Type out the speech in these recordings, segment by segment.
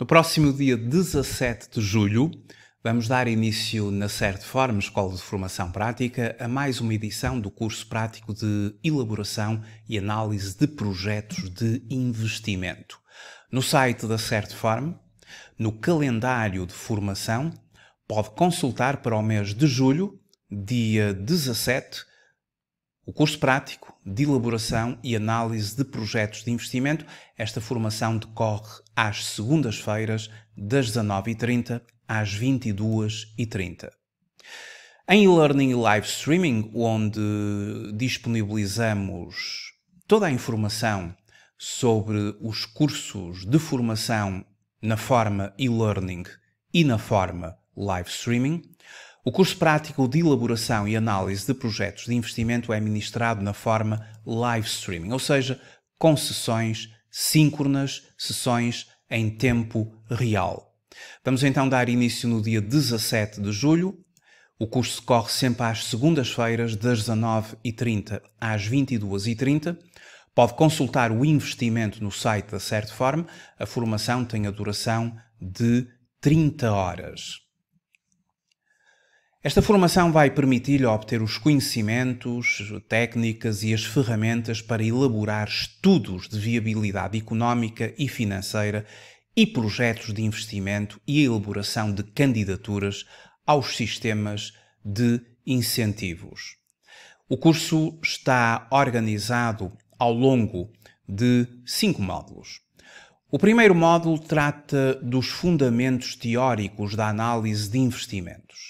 No próximo dia 17 de julho, vamos dar início na Certeform Escola de Formação Prática a mais uma edição do curso prático de elaboração e análise de projetos de investimento. No site da Certeform, no calendário de formação, pode consultar para o mês de julho, dia 17, o curso prático de elaboração e análise de projetos de investimento. Esta formação decorre às segundas-feiras, das 19h30 às 22h30. Em e-learning live streaming, onde disponibilizamos toda a informação sobre os cursos de formação na forma e-learning e na forma live streaming, o curso prático de elaboração e análise de projetos de investimento é ministrado na forma live streaming, ou seja, com sessões síncronas, sessões em tempo real. Vamos então dar início no dia 17 de julho. O curso corre sempre às segundas-feiras, das 19h30 às 22h30. Pode consultar o investimento no site da Forma. A formação tem a duração de 30 horas. Esta formação vai permitir-lhe obter os conhecimentos, técnicas e as ferramentas para elaborar estudos de viabilidade económica e financeira e projetos de investimento e elaboração de candidaturas aos sistemas de incentivos. O curso está organizado ao longo de cinco módulos. O primeiro módulo trata dos fundamentos teóricos da análise de investimentos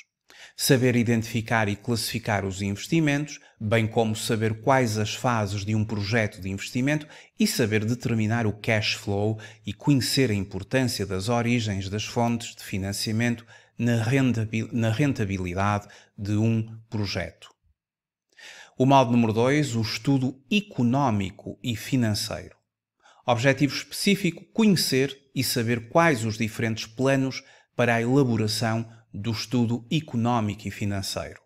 saber identificar e classificar os investimentos, bem como saber quais as fases de um projeto de investimento e saber determinar o cash flow e conhecer a importância das origens das fontes de financiamento na rentabilidade de um projeto. O modo número 2, o estudo económico e financeiro. Objetivo específico: conhecer e saber quais os diferentes planos para a elaboração do estudo económico e financeiro.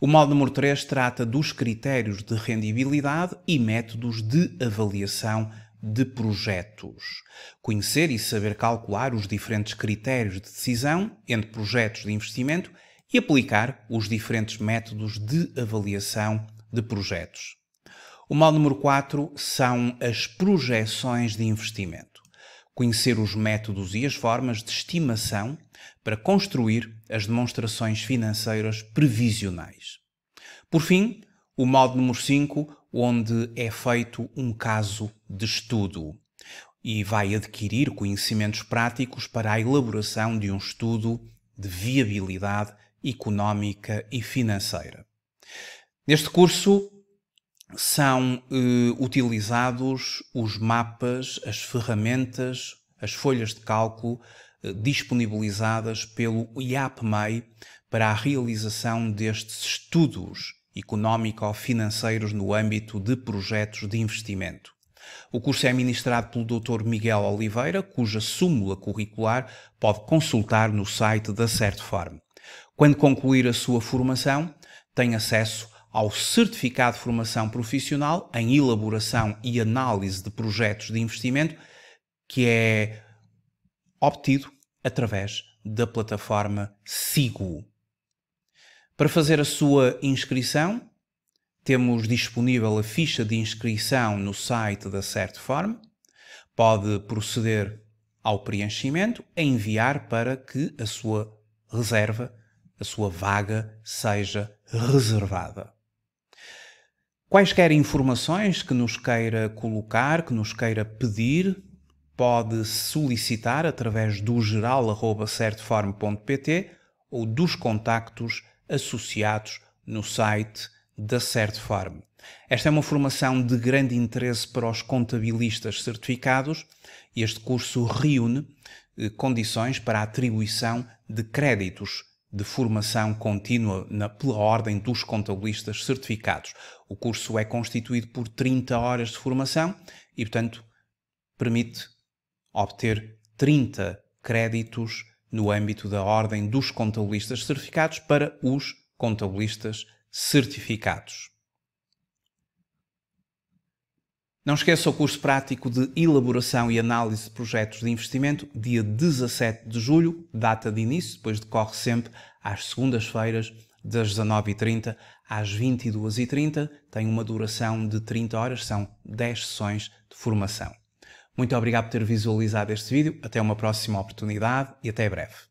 O mal número 3 trata dos critérios de rendibilidade e métodos de avaliação de projetos. Conhecer e saber calcular os diferentes critérios de decisão entre projetos de investimento e aplicar os diferentes métodos de avaliação de projetos. O mal número 4 são as projeções de investimento conhecer os métodos e as formas de estimação para construir as demonstrações financeiras previsionais. Por fim, o modo número 5, onde é feito um caso de estudo e vai adquirir conhecimentos práticos para a elaboração de um estudo de viabilidade económica e financeira. Neste curso, são eh, utilizados os mapas, as ferramentas, as folhas de cálculo eh, disponibilizadas pelo IAPMEI para a realização destes estudos económico-financeiros no âmbito de projetos de investimento. O curso é ministrado pelo Dr. Miguel Oliveira, cuja súmula curricular pode consultar no site da Certform. Quando concluir a sua formação, tem acesso ao certificado de formação profissional em elaboração e análise de projetos de investimento que é obtido através da plataforma Sigo. Para fazer a sua inscrição, temos disponível a ficha de inscrição no site da Certform. Pode proceder ao preenchimento e enviar para que a sua reserva, a sua vaga, seja reservada. Quaisquer informações que nos queira colocar, que nos queira pedir, pode solicitar através do geral.certeform.pt ou dos contactos associados no site da Certeform. Esta é uma formação de grande interesse para os contabilistas certificados. e Este curso reúne eh, condições para a atribuição de créditos de formação contínua na, pela ordem dos contabilistas certificados. O curso é constituído por 30 horas de formação e, portanto, permite obter 30 créditos no âmbito da ordem dos contabilistas certificados para os contabilistas certificados. Não esqueça o curso prático de elaboração e análise de projetos de investimento, dia 17 de julho, data de início, depois decorre sempre às segundas-feiras, das 19h30 às 22h30. Tem uma duração de 30 horas, são 10 sessões de formação. Muito obrigado por ter visualizado este vídeo, até uma próxima oportunidade e até breve.